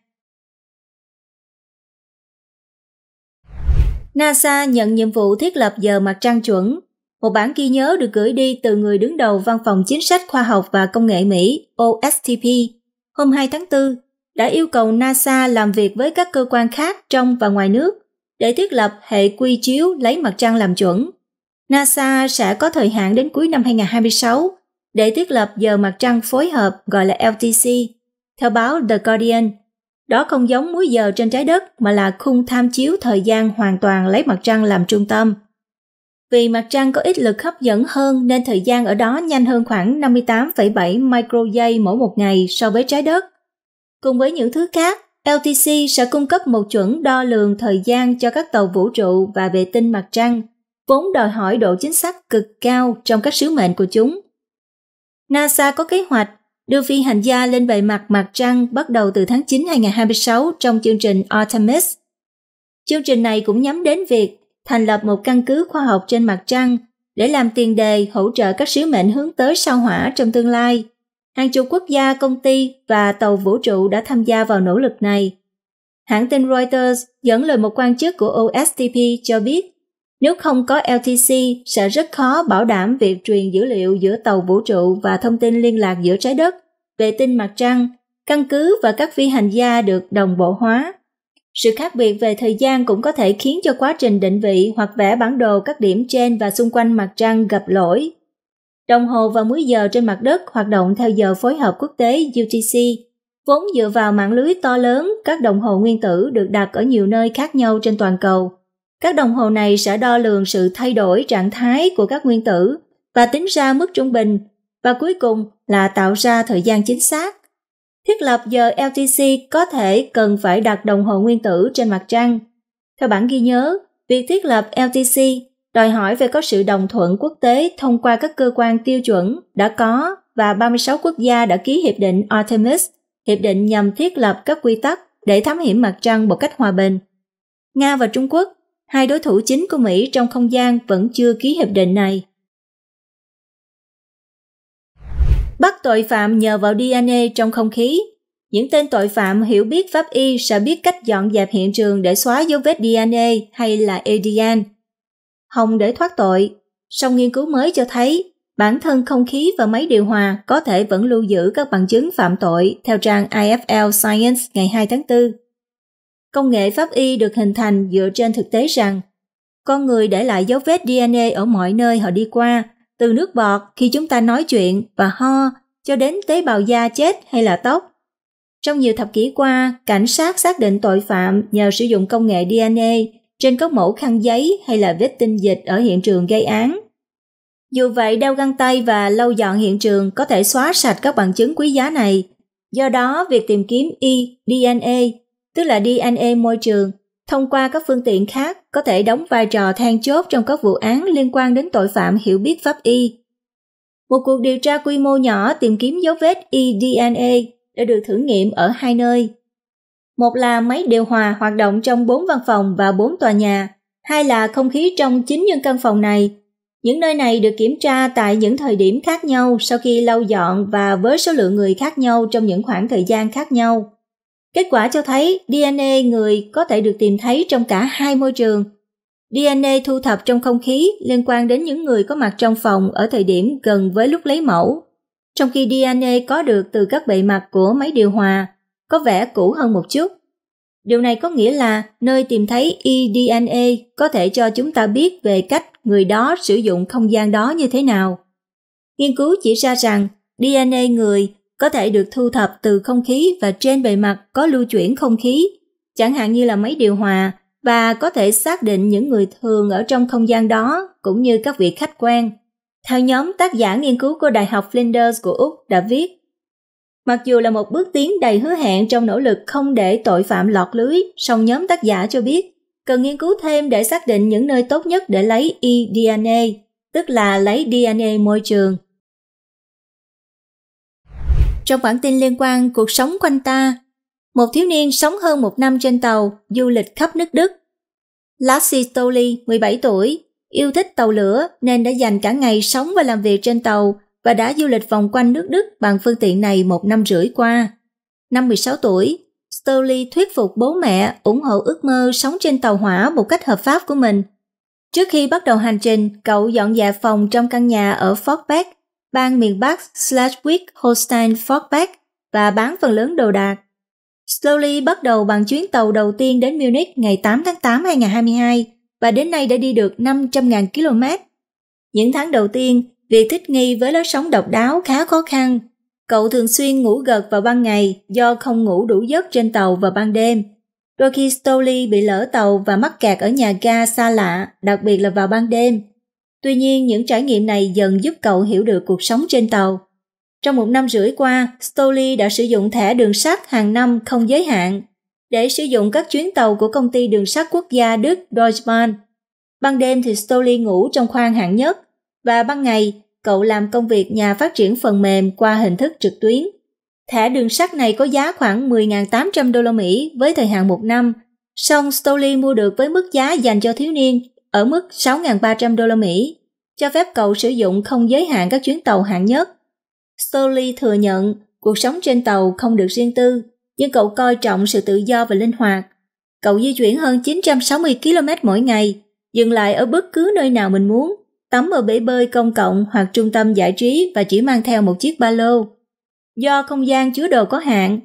NASA nhận nhiệm vụ thiết lập giờ mặt trăng chuẩn. Một bản ghi nhớ được gửi đi từ người đứng đầu Văn phòng Chính sách Khoa học và Công nghệ Mỹ, OSTP, hôm 2 tháng 4 đã yêu cầu NASA làm việc với các cơ quan khác trong và ngoài nước để thiết lập hệ quy chiếu lấy mặt trăng làm chuẩn. NASA sẽ có thời hạn đến cuối năm 2026 để thiết lập giờ mặt trăng phối hợp gọi là LTC, theo báo The Guardian. Đó không giống múi giờ trên trái đất mà là khung tham chiếu thời gian hoàn toàn lấy mặt trăng làm trung tâm. Vì mặt trăng có ít lực hấp dẫn hơn nên thời gian ở đó nhanh hơn khoảng 58,7 micro giây mỗi một ngày so với trái đất. Cùng với những thứ khác, LTC sẽ cung cấp một chuẩn đo lường thời gian cho các tàu vũ trụ và vệ tinh mặt trăng, vốn đòi hỏi độ chính xác cực cao trong các sứ mệnh của chúng. NASA có kế hoạch đưa phi hành gia lên bề mặt mặt trăng bắt đầu từ tháng 9 2026 trong chương trình Artemis. Chương trình này cũng nhắm đến việc thành lập một căn cứ khoa học trên mặt trăng để làm tiền đề hỗ trợ các sứ mệnh hướng tới sao hỏa trong tương lai. Hàng chục quốc gia, công ty và tàu vũ trụ đã tham gia vào nỗ lực này. Hãng tin Reuters dẫn lời một quan chức của OSTP cho biết, nếu không có LTC sẽ rất khó bảo đảm việc truyền dữ liệu giữa tàu vũ trụ và thông tin liên lạc giữa trái đất, vệ tinh mặt trăng, căn cứ và các phi hành gia được đồng bộ hóa sự khác biệt về thời gian cũng có thể khiến cho quá trình định vị hoặc vẽ bản đồ các điểm trên và xung quanh mặt trăng gặp lỗi. Đồng hồ và múi giờ trên mặt đất hoạt động theo giờ phối hợp quốc tế UTC, vốn dựa vào mạng lưới to lớn, các đồng hồ nguyên tử được đặt ở nhiều nơi khác nhau trên toàn cầu. Các đồng hồ này sẽ đo lường sự thay đổi trạng thái của các nguyên tử và tính ra mức trung bình và cuối cùng là tạo ra thời gian chính xác thiết lập giờ LTC có thể cần phải đặt đồng hồ nguyên tử trên mặt trăng. Theo bản ghi nhớ, việc thiết lập LTC đòi hỏi phải có sự đồng thuận quốc tế thông qua các cơ quan tiêu chuẩn đã có và 36 quốc gia đã ký Hiệp định Artemis, hiệp định nhằm thiết lập các quy tắc để thám hiểm mặt trăng một cách hòa bình. Nga và Trung Quốc, hai đối thủ chính của Mỹ trong không gian vẫn chưa ký hiệp định này. bắt tội phạm nhờ vào DNA trong không khí. Những tên tội phạm hiểu biết pháp y sẽ biết cách dọn dẹp hiện trường để xóa dấu vết DNA hay là ADN. Hồng để thoát tội, song nghiên cứu mới cho thấy bản thân không khí và máy điều hòa có thể vẫn lưu giữ các bằng chứng phạm tội theo trang IFL Science ngày 2 tháng 4. Công nghệ pháp y được hình thành dựa trên thực tế rằng con người để lại dấu vết DNA ở mọi nơi họ đi qua từ nước bọt khi chúng ta nói chuyện và ho cho đến tế bào da chết hay là tóc. Trong nhiều thập kỷ qua, cảnh sát xác định tội phạm nhờ sử dụng công nghệ DNA trên các mẫu khăn giấy hay là vết tinh dịch ở hiện trường gây án. Dù vậy, đeo găng tay và lau dọn hiện trường có thể xóa sạch các bằng chứng quý giá này. Do đó, việc tìm kiếm y DNA, tức là DNA môi trường, thông qua các phương tiện khác có thể đóng vai trò then chốt trong các vụ án liên quan đến tội phạm hiểu biết pháp y. Một cuộc điều tra quy mô nhỏ tìm kiếm dấu vết eDNA đã được thử nghiệm ở hai nơi. Một là máy điều hòa hoạt động trong bốn văn phòng và bốn tòa nhà, hai là không khí trong chính những căn phòng này. Những nơi này được kiểm tra tại những thời điểm khác nhau sau khi lau dọn và với số lượng người khác nhau trong những khoảng thời gian khác nhau. Kết quả cho thấy DNA người có thể được tìm thấy trong cả hai môi trường. DNA thu thập trong không khí liên quan đến những người có mặt trong phòng ở thời điểm gần với lúc lấy mẫu, trong khi DNA có được từ các bề mặt của máy điều hòa có vẻ cũ hơn một chút. Điều này có nghĩa là nơi tìm thấy eDNA có thể cho chúng ta biết về cách người đó sử dụng không gian đó như thế nào. Nghiên cứu chỉ ra rằng DNA người có thể được thu thập từ không khí và trên bề mặt có lưu chuyển không khí, chẳng hạn như là máy điều hòa, và có thể xác định những người thường ở trong không gian đó cũng như các việc khách quan. Theo nhóm tác giả nghiên cứu của Đại học Flinders của Úc đã viết, Mặc dù là một bước tiến đầy hứa hẹn trong nỗ lực không để tội phạm lọt lưới, song nhóm tác giả cho biết cần nghiên cứu thêm để xác định những nơi tốt nhất để lấy e tức là lấy DNA môi trường trong bản tin liên quan cuộc sống quanh ta, một thiếu niên sống hơn một năm trên tàu, du lịch khắp nước Đức. Lassie Stoli, 17 tuổi, yêu thích tàu lửa nên đã dành cả ngày sống và làm việc trên tàu và đã du lịch vòng quanh nước Đức bằng phương tiện này một năm rưỡi qua. Năm 16 tuổi, Stoli thuyết phục bố mẹ ủng hộ ước mơ sống trên tàu hỏa một cách hợp pháp của mình. Trước khi bắt đầu hành trình, cậu dọn dẹp phòng trong căn nhà ở Fort Beck bang miền Bắc Schleswig-Holstein-Fortbach và bán phần lớn đồ đạc. Slowly bắt đầu bằng chuyến tàu đầu tiên đến Munich ngày 8 tháng 8 năm 2022 và đến nay đã đi được 500.000 km. Những tháng đầu tiên, việc thích nghi với lối sống độc đáo khá khó khăn. Cậu thường xuyên ngủ gật vào ban ngày do không ngủ đủ giấc trên tàu vào ban đêm. Đôi khi Stoley bị lỡ tàu và mắc kẹt ở nhà ga xa lạ, đặc biệt là vào ban đêm. Tuy nhiên, những trải nghiệm này dần giúp cậu hiểu được cuộc sống trên tàu. Trong một năm rưỡi qua, Stoli đã sử dụng thẻ đường sắt hàng năm không giới hạn để sử dụng các chuyến tàu của công ty đường sắt quốc gia Đức Deutsche Bahn. Ban đêm thì Stoli ngủ trong khoang hạng nhất và ban ngày cậu làm công việc nhà phát triển phần mềm qua hình thức trực tuyến. Thẻ đường sắt này có giá khoảng 10.800 đô la Mỹ với thời hạn một năm, song Stoli mua được với mức giá dành cho thiếu niên ở mức 6.300 đô la Mỹ, cho phép cậu sử dụng không giới hạn các chuyến tàu hạng nhất. Stoley thừa nhận cuộc sống trên tàu không được riêng tư, nhưng cậu coi trọng sự tự do và linh hoạt. Cậu di chuyển hơn 960 km mỗi ngày, dừng lại ở bất cứ nơi nào mình muốn, tắm ở bể bơi công cộng hoặc trung tâm giải trí và chỉ mang theo một chiếc ba lô. Do không gian chứa đồ có hạn,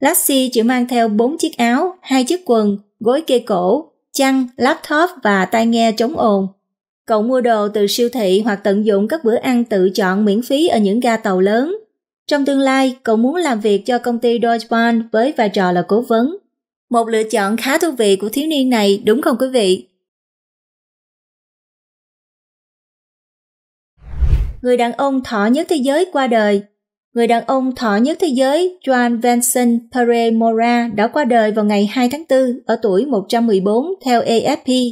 Lassie chỉ mang theo 4 chiếc áo, hai chiếc quần, gối kê cổ chăn, laptop và tai nghe chống ồn. Cậu mua đồ từ siêu thị hoặc tận dụng các bữa ăn tự chọn miễn phí ở những ga tàu lớn. Trong tương lai, cậu muốn làm việc cho công ty Deutsche Bahn với vai trò là cố vấn. Một lựa chọn khá thú vị của thiếu niên này đúng không quý vị? Người đàn ông thọ nhất thế giới qua đời người đàn ông thọ nhất thế giới Juan Vincent Pere Mora đã qua đời vào ngày 2 tháng 4 ở tuổi 114 theo AFP.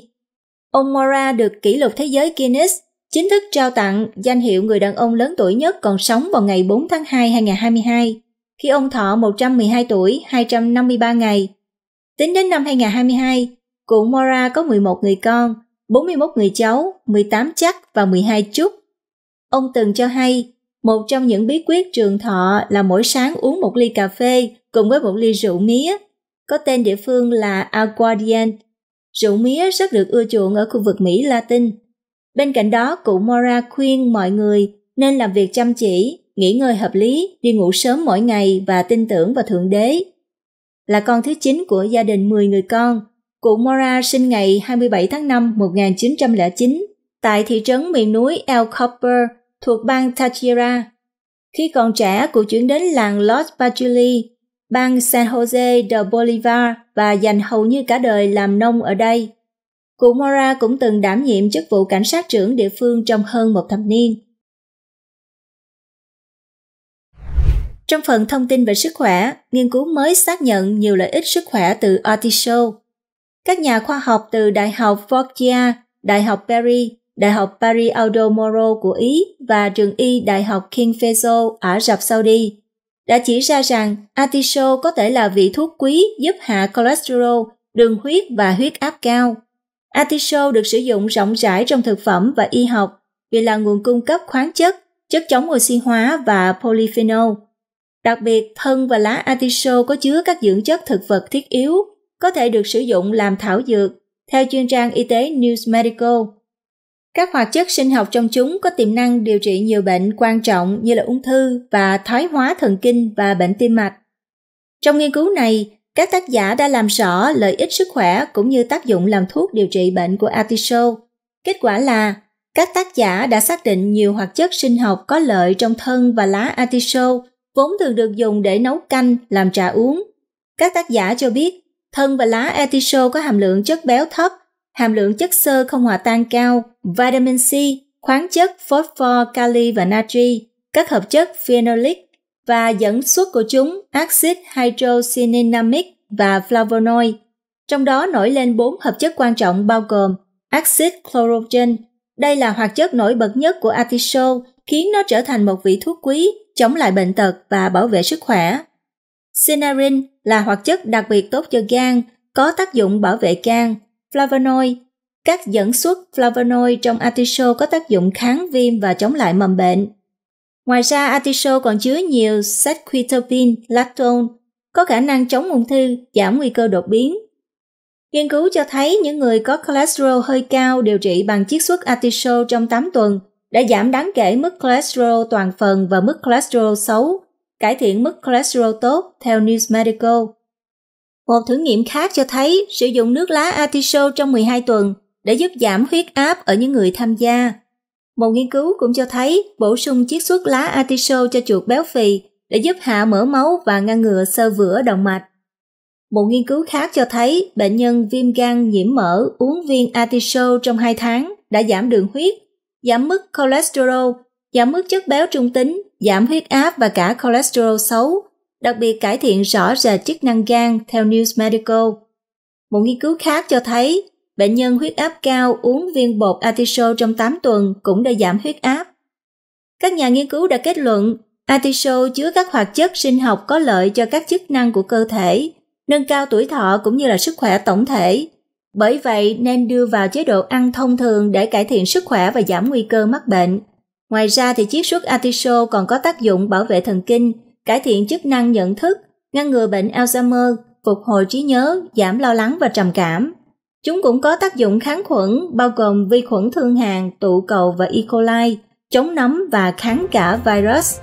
Ông Mora được kỷ lục thế giới Guinness chính thức trao tặng danh hiệu người đàn ông lớn tuổi nhất còn sống vào ngày 4 tháng 2 2022, khi ông thọ 112 tuổi 253 ngày. Tính đến năm 2022, cụ Mora có 11 người con, 41 người cháu, 18 chắc và 12 chút. Ông từng cho hay một trong những bí quyết trường thọ là mỗi sáng uống một ly cà phê cùng với một ly rượu mía, có tên địa phương là Aguardiente. Rượu mía rất được ưa chuộng ở khu vực Mỹ Latin. Bên cạnh đó, cụ Mora khuyên mọi người nên làm việc chăm chỉ, nghỉ ngơi hợp lý, đi ngủ sớm mỗi ngày và tin tưởng vào Thượng Đế. Là con thứ 9 của gia đình 10 người con, cụ Mora sinh ngày 27 tháng 5 1909 tại thị trấn miền núi El Copper, thuộc bang Tachira. Khi còn trẻ, cụ chuyển đến làng Los Pachuli, bang San Jose de Bolivar và dành hầu như cả đời làm nông ở đây. Cụ Mora cũng từng đảm nhiệm chức vụ cảnh sát trưởng địa phương trong hơn một thập niên. Trong phần thông tin về sức khỏe, nghiên cứu mới xác nhận nhiều lợi ích sức khỏe từ artichoke. Các nhà khoa học từ Đại học Foggia, Đại học Paris. Đại học Paris Aldo Moro của Ý và trường y Đại học King Faisal ở Rập Saudi đã chỉ ra rằng artiso có thể là vị thuốc quý giúp hạ cholesterol, đường huyết và huyết áp cao. Artiso được sử dụng rộng rãi trong thực phẩm và y học vì là nguồn cung cấp khoáng chất, chất chống oxy hóa và polyphenol. Đặc biệt, thân và lá artiso có chứa các dưỡng chất thực vật thiết yếu, có thể được sử dụng làm thảo dược, theo chuyên trang y tế News Medical. Các hoạt chất sinh học trong chúng có tiềm năng điều trị nhiều bệnh quan trọng như là ung thư và thoái hóa thần kinh và bệnh tim mạch. Trong nghiên cứu này, các tác giả đã làm rõ lợi ích sức khỏe cũng như tác dụng làm thuốc điều trị bệnh của artisol. Kết quả là các tác giả đã xác định nhiều hoạt chất sinh học có lợi trong thân và lá artisol vốn thường được dùng để nấu canh, làm trà uống. Các tác giả cho biết thân và lá artisol có hàm lượng chất béo thấp hàm lượng chất xơ không hòa tan cao, vitamin C, khoáng chất phosphor, kali và natri, các hợp chất phenolic và dẫn xuất của chúng axit hydrocyanic và flavonoid. Trong đó nổi lên bốn hợp chất quan trọng bao gồm axit chlorogen. Đây là hoạt chất nổi bật nhất của artisol, khiến nó trở thành một vị thuốc quý chống lại bệnh tật và bảo vệ sức khỏe. Sinarin là hoạt chất đặc biệt tốt cho gan, có tác dụng bảo vệ gan, flavonoid. Các dẫn xuất flavonoid trong artiso có tác dụng kháng viêm và chống lại mầm bệnh. Ngoài ra, artiso còn chứa nhiều sesquiterpene, lactone, có khả năng chống ung thư, giảm nguy cơ đột biến. Nghiên cứu cho thấy những người có cholesterol hơi cao điều trị bằng chiết xuất artiso trong 8 tuần đã giảm đáng kể mức cholesterol toàn phần và mức cholesterol xấu, cải thiện mức cholesterol tốt theo News Medical. Một thử nghiệm khác cho thấy sử dụng nước lá artichoke trong 12 tuần đã giúp giảm huyết áp ở những người tham gia. Một nghiên cứu cũng cho thấy bổ sung chiết xuất lá artichoke cho chuột béo phì để giúp hạ mỡ máu và ngăn ngừa sơ vữa động mạch. Một nghiên cứu khác cho thấy bệnh nhân viêm gan nhiễm mỡ uống viên artichoke trong 2 tháng đã giảm đường huyết, giảm mức cholesterol, giảm mức chất béo trung tính, giảm huyết áp và cả cholesterol xấu, đặc biệt cải thiện rõ rệt chức năng gan theo News Medical. Một nghiên cứu khác cho thấy, bệnh nhân huyết áp cao uống viên bột Atiso trong 8 tuần cũng đã giảm huyết áp. Các nhà nghiên cứu đã kết luận Atiso chứa các hoạt chất sinh học có lợi cho các chức năng của cơ thể, nâng cao tuổi thọ cũng như là sức khỏe tổng thể. Bởi vậy nên đưa vào chế độ ăn thông thường để cải thiện sức khỏe và giảm nguy cơ mắc bệnh. Ngoài ra thì chiết xuất Atiso còn có tác dụng bảo vệ thần kinh, cải thiện chức năng nhận thức, ngăn ngừa bệnh Alzheimer, phục hồi trí nhớ, giảm lo lắng và trầm cảm. Chúng cũng có tác dụng kháng khuẩn, bao gồm vi khuẩn thương hàn, tụ cầu và E. coli, chống nấm và kháng cả virus.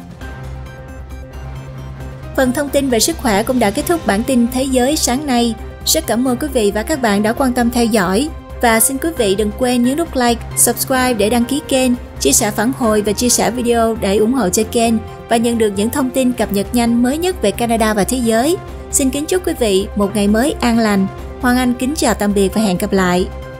Phần thông tin về sức khỏe cũng đã kết thúc bản tin Thế giới sáng nay. Rất cảm ơn quý vị và các bạn đã quan tâm theo dõi. Và xin quý vị đừng quên nhấn nút like, subscribe để đăng ký kênh, chia sẻ phản hồi và chia sẻ video để ủng hộ cho kênh và nhận được những thông tin cập nhật nhanh mới nhất về Canada và thế giới. Xin kính chúc quý vị một ngày mới an lành. Hoàng Anh kính chào tạm biệt và hẹn gặp lại.